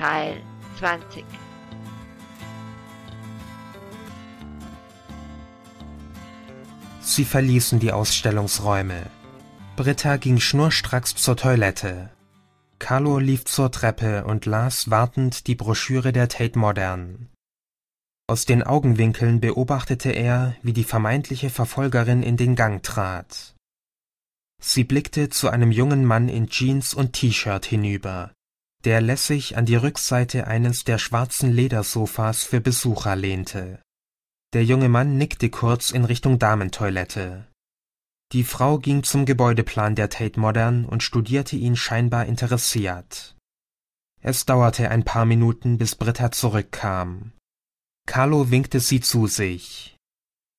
Teil 20. Sie verließen die Ausstellungsräume. Britta ging schnurstracks zur Toilette. Carlo lief zur Treppe und las wartend die Broschüre der Tate Modern. Aus den Augenwinkeln beobachtete er, wie die vermeintliche Verfolgerin in den Gang trat. Sie blickte zu einem jungen Mann in Jeans und T-Shirt hinüber, der lässig an die Rückseite eines der schwarzen Ledersofas für Besucher lehnte. Der junge Mann nickte kurz in Richtung Damentoilette. Die Frau ging zum Gebäudeplan der Tate Modern und studierte ihn scheinbar interessiert. Es dauerte ein paar Minuten, bis Britta zurückkam. Carlo winkte sie zu sich.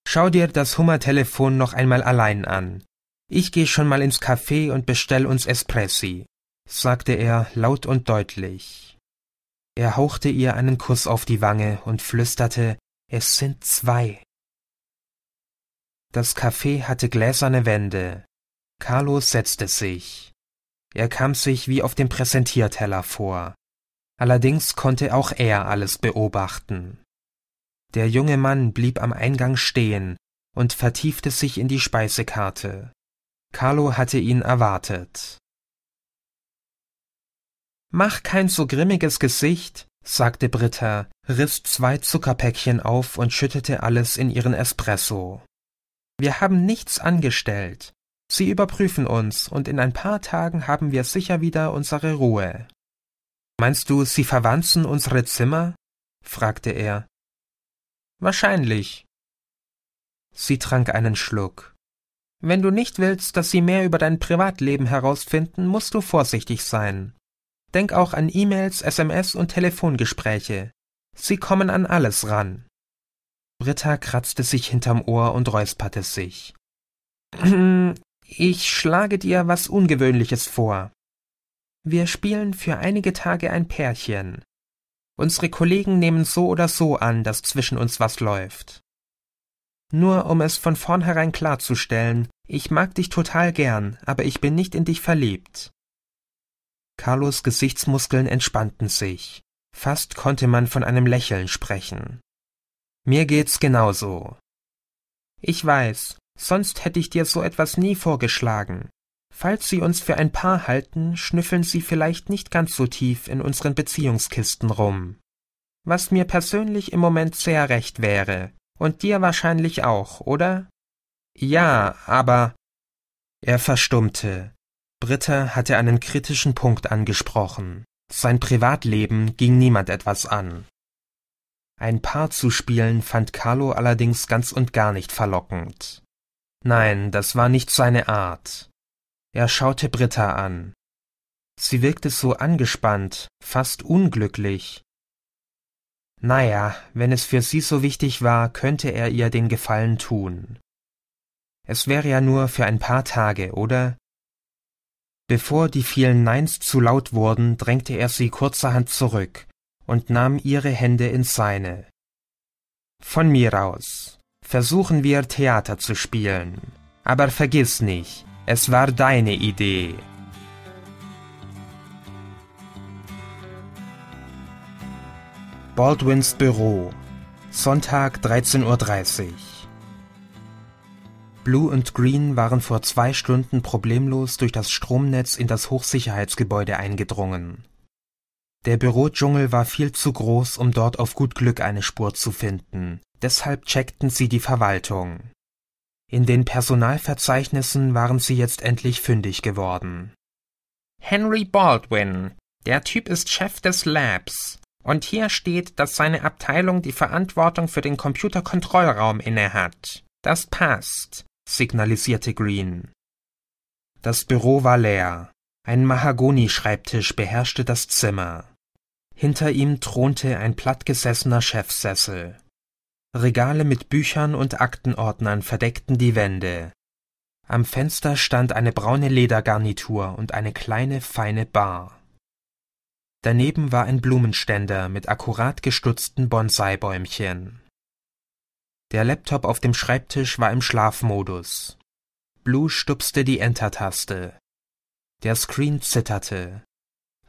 Schau dir das Hummertelefon noch einmal allein an. Ich geh schon mal ins Café und bestell uns Espressi sagte er laut und deutlich. Er hauchte ihr einen Kuss auf die Wange und flüsterte, es sind zwei. Das Café hatte gläserne Wände. Carlos setzte sich. Er kam sich wie auf dem Präsentierteller vor. Allerdings konnte auch er alles beobachten. Der junge Mann blieb am Eingang stehen und vertiefte sich in die Speisekarte. Carlo hatte ihn erwartet. Mach kein so grimmiges Gesicht, sagte Britta, riss zwei Zuckerpäckchen auf und schüttete alles in ihren Espresso. Wir haben nichts angestellt. Sie überprüfen uns und in ein paar Tagen haben wir sicher wieder unsere Ruhe. Meinst du, sie verwanzen unsere Zimmer? fragte er. Wahrscheinlich. Sie trank einen Schluck. Wenn du nicht willst, dass sie mehr über dein Privatleben herausfinden, musst du vorsichtig sein. Denk auch an E-Mails, SMS und Telefongespräche. Sie kommen an alles ran. Britta kratzte sich hinterm Ohr und räusperte sich. Ich schlage dir was Ungewöhnliches vor. Wir spielen für einige Tage ein Pärchen. Unsere Kollegen nehmen so oder so an, dass zwischen uns was läuft. Nur um es von vornherein klarzustellen, ich mag dich total gern, aber ich bin nicht in dich verliebt. Carlos Gesichtsmuskeln entspannten sich. Fast konnte man von einem Lächeln sprechen. Mir geht's genauso. Ich weiß, sonst hätte ich dir so etwas nie vorgeschlagen. Falls Sie uns für ein Paar halten, schnüffeln Sie vielleicht nicht ganz so tief in unseren Beziehungskisten rum. Was mir persönlich im Moment sehr recht wäre. Und dir wahrscheinlich auch, oder? Ja, aber. Er verstummte. Britta hatte einen kritischen Punkt angesprochen. Sein Privatleben ging niemand etwas an. Ein Paar zu spielen fand Carlo allerdings ganz und gar nicht verlockend. Nein, das war nicht seine Art. Er schaute Britta an. Sie wirkte so angespannt, fast unglücklich. Naja, wenn es für sie so wichtig war, könnte er ihr den Gefallen tun. Es wäre ja nur für ein paar Tage, oder? Bevor die vielen Neins zu laut wurden, drängte er sie kurzerhand zurück und nahm ihre Hände in seine. Von mir aus. Versuchen wir Theater zu spielen. Aber vergiss nicht, es war deine Idee. Baldwins Büro. Sonntag 13.30 Uhr. Blue und Green waren vor zwei Stunden problemlos durch das Stromnetz in das Hochsicherheitsgebäude eingedrungen. Der Bürodschungel war viel zu groß, um dort auf gut Glück eine Spur zu finden, deshalb checkten sie die Verwaltung. In den Personalverzeichnissen waren sie jetzt endlich fündig geworden. Henry Baldwin, der Typ ist Chef des Labs, und hier steht, dass seine Abteilung die Verantwortung für den Computerkontrollraum innehat. Das passt signalisierte Green. Das Büro war leer. Ein Mahagonischreibtisch beherrschte das Zimmer. Hinter ihm thronte ein plattgesessener Chefsessel. Regale mit Büchern und Aktenordnern verdeckten die Wände. Am Fenster stand eine braune Ledergarnitur und eine kleine, feine Bar. Daneben war ein Blumenständer mit akkurat gestutzten Bonsai-Bäumchen. Der Laptop auf dem Schreibtisch war im Schlafmodus. Blue stupste die Enter-Taste. Der Screen zitterte.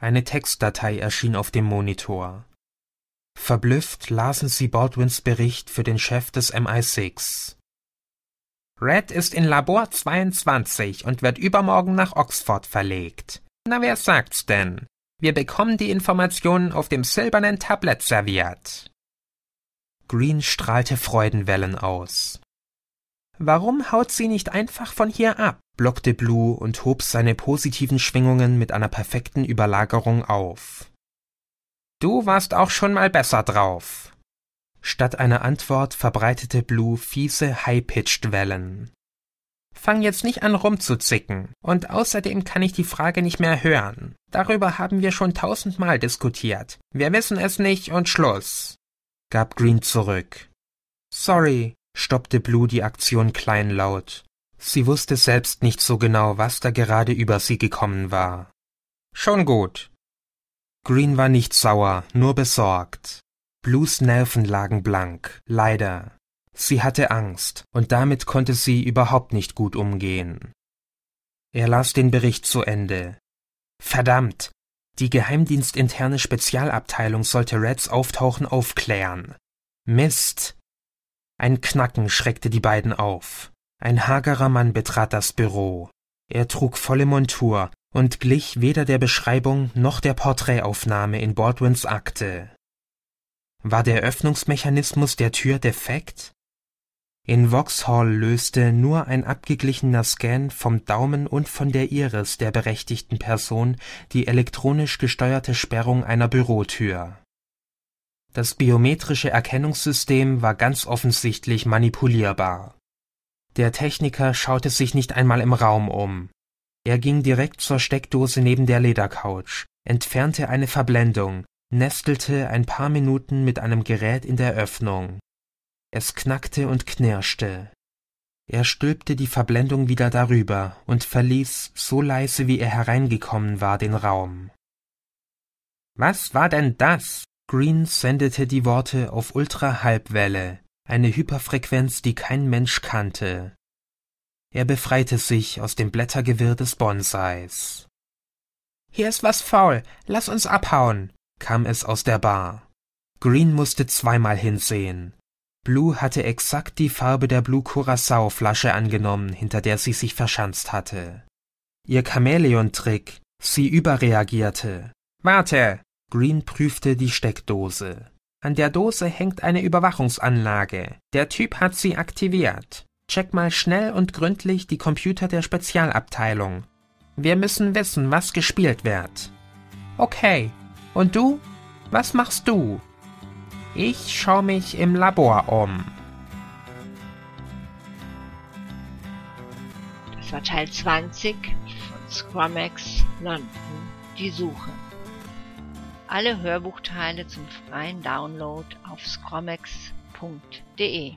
Eine Textdatei erschien auf dem Monitor. Verblüfft lasen sie Baldwins Bericht für den Chef des MI6. Red ist in Labor 22 und wird übermorgen nach Oxford verlegt. Na, wer sagt's denn? Wir bekommen die Informationen auf dem silbernen Tablet serviert. Green strahlte Freudenwellen aus. Warum haut sie nicht einfach von hier ab? blockte Blue und hob seine positiven Schwingungen mit einer perfekten Überlagerung auf. Du warst auch schon mal besser drauf. Statt einer Antwort verbreitete Blue fiese, high-pitched Wellen. Fang jetzt nicht an rumzuzicken, und außerdem kann ich die Frage nicht mehr hören. Darüber haben wir schon tausendmal diskutiert. Wir wissen es nicht und Schluss gab Green zurück. Sorry, stoppte Blue die Aktion kleinlaut. Sie wusste selbst nicht so genau, was da gerade über sie gekommen war. Schon gut. Green war nicht sauer, nur besorgt. Blues Nerven lagen blank, leider. Sie hatte Angst, und damit konnte sie überhaupt nicht gut umgehen. Er las den Bericht zu Ende. Verdammt, die geheimdienstinterne Spezialabteilung sollte Reds Auftauchen aufklären. Mist! Ein Knacken schreckte die beiden auf. Ein hagerer Mann betrat das Büro. Er trug volle Montur und glich weder der Beschreibung noch der Porträtaufnahme in Baldwins Akte. War der Öffnungsmechanismus der Tür defekt? In Vauxhall löste nur ein abgeglichener Scan vom Daumen und von der Iris der berechtigten Person die elektronisch gesteuerte Sperrung einer Bürotür. Das biometrische Erkennungssystem war ganz offensichtlich manipulierbar. Der Techniker schaute sich nicht einmal im Raum um. Er ging direkt zur Steckdose neben der Ledercouch, entfernte eine Verblendung, nestelte ein paar Minuten mit einem Gerät in der Öffnung es knackte und knirschte er stülpte die verblendung wieder darüber und verließ so leise wie er hereingekommen war den raum was war denn das green sendete die worte auf ultrahalbwelle eine hyperfrequenz die kein mensch kannte er befreite sich aus dem blättergewirr des bonsais hier ist was faul laß uns abhauen kam es aus der bar green mußte zweimal hinsehen Blue hatte exakt die Farbe der Blue Curaçao Flasche angenommen, hinter der sie sich verschanzt hatte. Ihr Chamäleontrick, sie überreagierte. Warte! Green prüfte die Steckdose. An der Dose hängt eine Überwachungsanlage. Der Typ hat sie aktiviert. Check mal schnell und gründlich die Computer der Spezialabteilung. Wir müssen wissen, was gespielt wird. Okay. Und du? Was machst du? Ich schaue mich im Labor um. Das war Teil 20 von Scrumex London, die Suche. Alle Hörbuchteile zum freien Download auf scrumex.de.